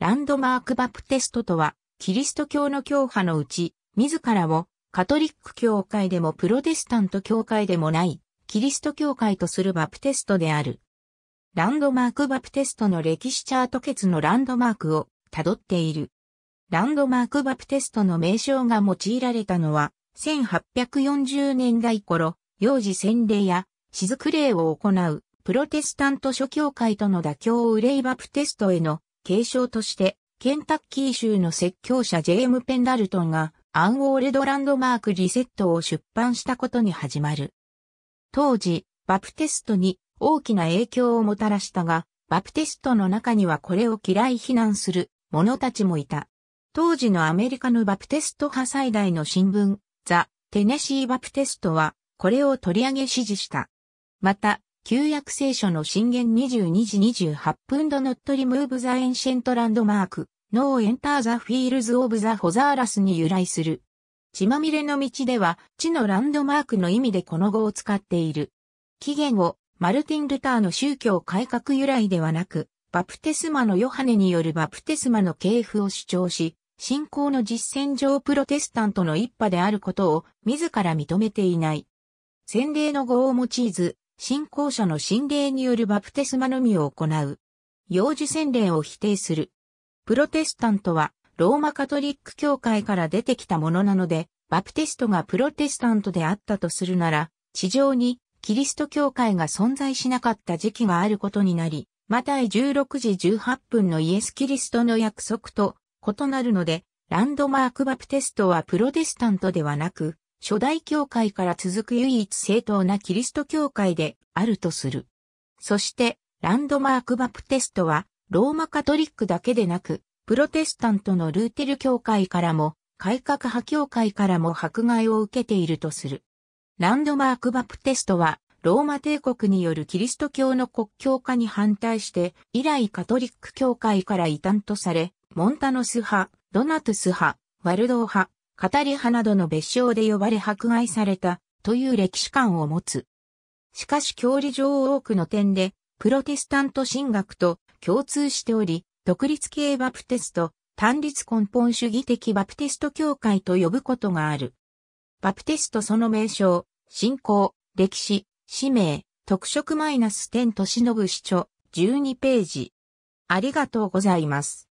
ランドマークバプテストとは、キリスト教の教派のうち、自らをカトリック教会でもプロテスタント教会でもない、キリスト教会とするバプテストである。ランドマークバプテストの歴史チャート結のランドマークを辿っている。ランドマークバプテストの名称が用いられたのは、1840年代頃、幼児洗礼や、雫礼を行う、プロテスタント諸教会との妥協を憂いバプテストへの継承として、ケンタッキー州の説教者ジェーム・ペンダルトンが、アンウォールドランドマークリセットを出版したことに始まる。当時、バプテストに大きな影響をもたらしたが、バプテストの中にはこれを嫌い非難する者たちもいた。当時のアメリカのバプテスト派最大の新聞、ザ・テネシー・バプテストは、これを取り上げ支持した。また、旧約聖書の震源22時28分 Do not remove the ancient landmark, no enter the fields of the h o z a r s に由来する。血まみれの道では、地のランドマークの意味でこの語を使っている。起源を、マルティン・ルターの宗教改革由来ではなく、バプテスマのヨハネによるバプテスマの系譜を主張し、信仰の実践上プロテスタントの一派であることを自ら認めていない。洗礼の語を用いず、信仰者の心霊によるバプテスマのみを行う。幼児洗礼を否定する。プロテスタントは、ローマカトリック教会から出てきたものなので、バプテストがプロテスタントであったとするなら、地上にキリスト教会が存在しなかった時期があることになり、またい16時18分のイエス・キリストの約束と異なるので、ランドマークバプテストはプロテスタントではなく、初代教会から続く唯一正当なキリスト教会であるとする。そして、ランドマークバプテストは、ローマカトリックだけでなく、プロテスタントのルーテル教会からも、改革派教会からも迫害を受けているとする。ランドマークバプテストは、ローマ帝国によるキリスト教の国教化に反対して、以来カトリック教会から異端とされ、モンタノス派、ドナトゥス派、ワルドー派、語り派などの別称で呼ばれ迫害されたという歴史観を持つ。しかし教理上多くの点で、プロテスタント神学と共通しており、独立系バプテスト、単立根本主義的バプテスト教会と呼ぶことがある。バプテストその名称、信仰、歴史、使命、特色マイナス点とのぶ主張、12ページ。ありがとうございます。